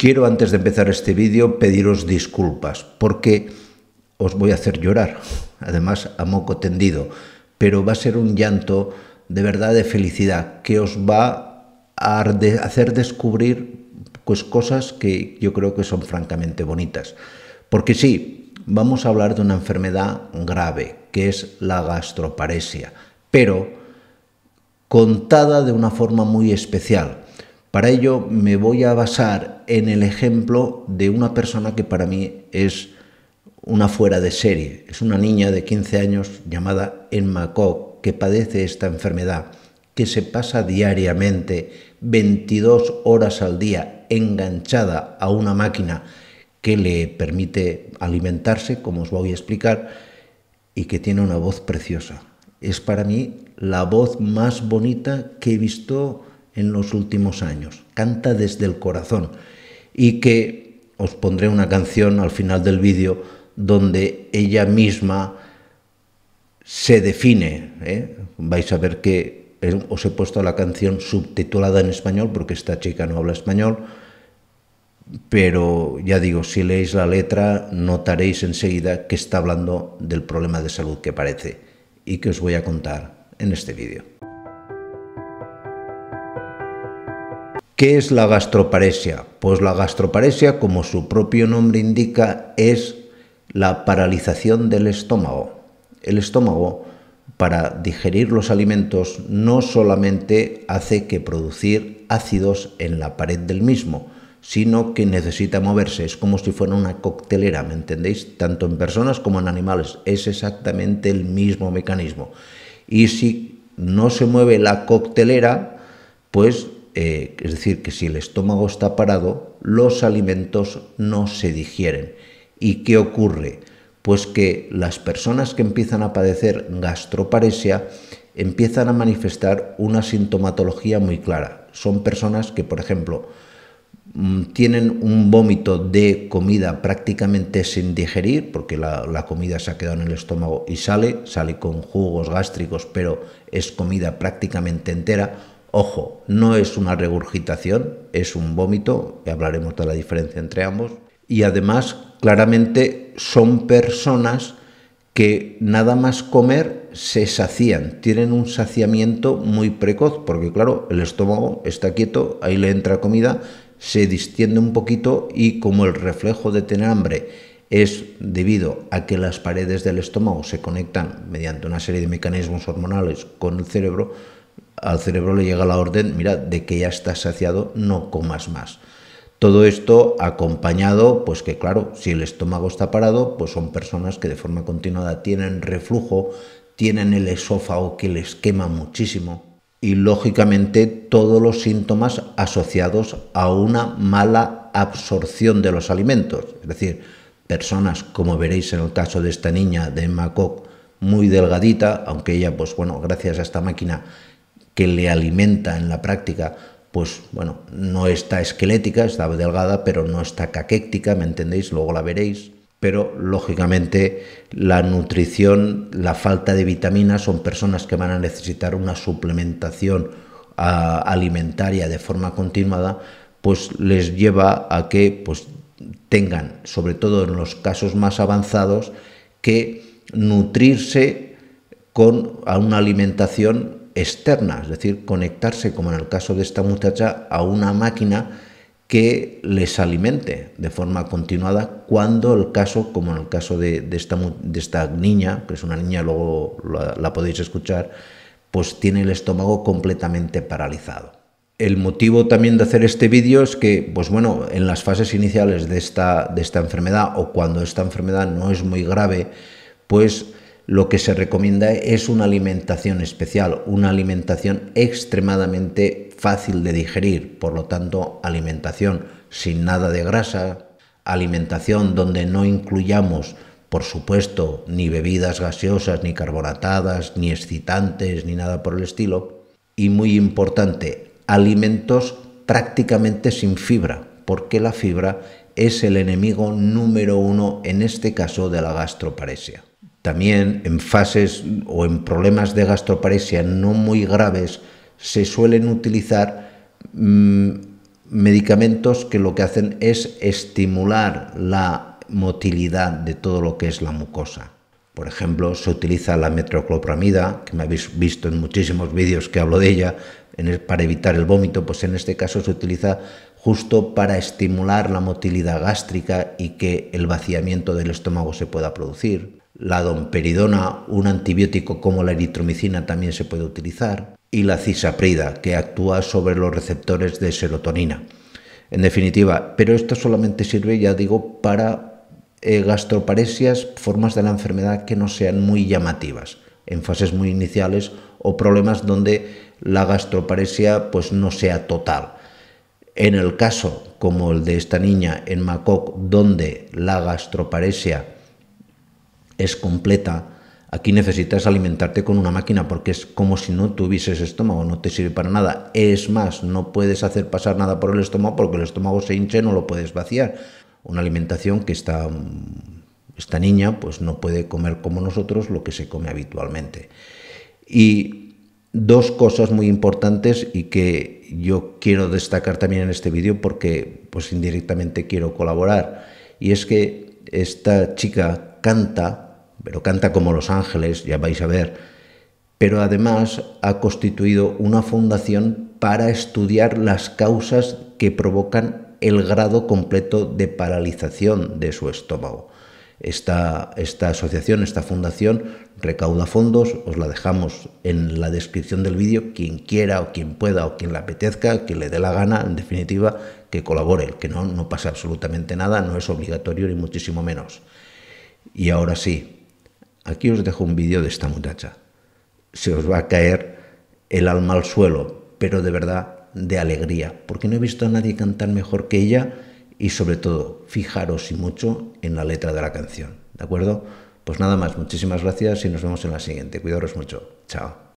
Quiero antes de empezar este vídeo pediros disculpas porque os voy a hacer llorar, además a moco tendido, pero va a ser un llanto de verdad de felicidad que os va a hacer descubrir pues cosas que yo creo que son francamente bonitas. Porque sí, vamos a hablar de una enfermedad grave, que es la gastroparesia, pero contada de una forma muy especial para ello me voy a basar en el ejemplo de una persona que para mí es una fuera de serie. Es una niña de 15 años llamada Emma Koch que padece esta enfermedad, que se pasa diariamente 22 horas al día enganchada a una máquina que le permite alimentarse, como os voy a explicar, y que tiene una voz preciosa. Es para mí la voz más bonita que he visto en los últimos años. Canta desde el corazón. Y que os pondré una canción al final del vídeo donde ella misma se define. ¿eh? Vais a ver que eh, os he puesto la canción subtitulada en español porque esta chica no habla español. Pero ya digo, si leéis la letra notaréis enseguida que está hablando del problema de salud que parece y que os voy a contar en este vídeo. ¿Qué es la gastroparesia? Pues la gastroparesia, como su propio nombre indica, es la paralización del estómago. El estómago, para digerir los alimentos, no solamente hace que producir ácidos en la pared del mismo, sino que necesita moverse. Es como si fuera una coctelera, ¿me entendéis? Tanto en personas como en animales. Es exactamente el mismo mecanismo. Y si no se mueve la coctelera, pues eh, es decir, que si el estómago está parado, los alimentos no se digieren. ¿Y qué ocurre? Pues que las personas que empiezan a padecer gastroparesia empiezan a manifestar una sintomatología muy clara. Son personas que, por ejemplo, mm, tienen un vómito de comida prácticamente sin digerir, porque la, la, comida se ha quedado en el estómago y sale, sale con jugos gástricos, pero es comida prácticamente entera, Ojo, no es una regurgitación, es un vómito, y hablaremos de la diferencia entre ambos. Y además, claramente son personas que nada más comer se sacían, tienen un saciamiento muy precoz, porque claro, el estómago está quieto, ahí le entra comida, se distiende un poquito y como el reflejo de tener hambre es debido a que las paredes del estómago se conectan mediante una serie de mecanismos hormonales con el cerebro, al cerebro le llega la orden, mira, de que ya estás saciado, no comas más. Todo esto acompañado, pues que claro, si el estómago está parado, pues son personas que de forma continuada tienen reflujo, tienen el esófago que les quema muchísimo y lógicamente todos los síntomas asociados a una mala absorción de los alimentos. Es decir, personas, como veréis en el caso de esta niña de Koch, muy delgadita, aunque ella, pues bueno, gracias a esta máquina que le alimenta en la práctica, pues bueno, no está esquelética, está delgada, pero no está caquéctica, ¿me entendéis? Luego la veréis. Pero lógicamente la nutrición, la falta de vitaminas son personas que van a necesitar una suplementación ah, alimentaria de forma continuada, pues les lleva a que pues, tengan, sobre todo en los casos más avanzados, que nutrirse con una alimentación externa, es decir, conectarse, como en el caso de esta muchacha, a una máquina que les alimente de forma continuada cuando el caso, como en el caso de, esta, niña, que es una niña, luego la, podéis escuchar, pues tiene el estómago completamente paralizado. El motivo también de hacer este vídeo es que, pues bueno, en las fases iniciales de esta enfermedad o cuando esta enfermedad no es muy grave, pues lo que se recomienda es una alimentación especial, una alimentación extremadamente fácil de digerir, por lo tanto alimentación sin nada de grasa, alimentación donde no incluyamos, por supuesto, ni bebidas gaseosas, ni carbonatadas, ni excitantes, ni nada por el estilo, y muy importante, alimentos prácticamente sin fibra, porque la fibra es el enemigo número uno en este caso de la gastroparesia. También en fases o en problemas de gastroparesia no muy graves se suelen utilizar mm, medicamentos que lo que hacen es estimular la motilidad de todo lo que es la mucosa. Por ejemplo, se utiliza la metroclopramida, que me habéis visto en muchísimos vídeos que hablo de ella, para evitar el vómito, pues en este caso se utiliza justo para estimular la motilidad gástrica y que el vaciamiento del estómago se pueda producir la domperidona, un antibiótico como la eritromicina también se puede utilizar, y la cisaprida, que actúa sobre los receptores de serotonina. En definitiva, pero esto solamente sirve, ya digo, para eh, gastroparesias, formas de la enfermedad que no sean muy llamativas, en fases muy iniciales o problemas donde la gastroparesia pues, no sea total. En el caso como el de esta niña en Macoc, donde la gastroparesia es completa, aquí necesitas alimentarte con una máquina porque es como si no tuvieses estómago, no te sirve para nada. Es más, no puedes hacer pasar nada por el estómago porque el estómago se y no lo puedes vaciar. Una alimentación que está esta niña pues no puede comer como nosotros lo que se come habitualmente. Y dos cosas muy importantes y que yo quiero destacar también en este vídeo porque pues indirectamente quiero colaborar y es que esta chica canta pero canta como Los Ángeles, ya vais a ver, pero además ha constituido una fundación para estudiar las causas que provocan el grado completo de paralización de su estómago. Esta, asociación, esta fundación recauda fondos, os la dejamos en la descripción del vídeo, quien quiera o quien pueda o quien le apetezca, quien le dé la gana, en definitiva, que colabore, que no, no pasa absolutamente nada, no es obligatorio ni muchísimo menos. Y ahora sí, Aquí os dejo un vídeo de esta muchacha. Se os va a caer el alma al suelo, pero de verdad de alegría, porque no he visto a nadie cantar mejor que ella y sobre todo fijaros y mucho en la letra de la canción, ¿de acuerdo? Pues nada más, muchísimas gracias y nos vemos en la siguiente. Cuidaros mucho. Chao.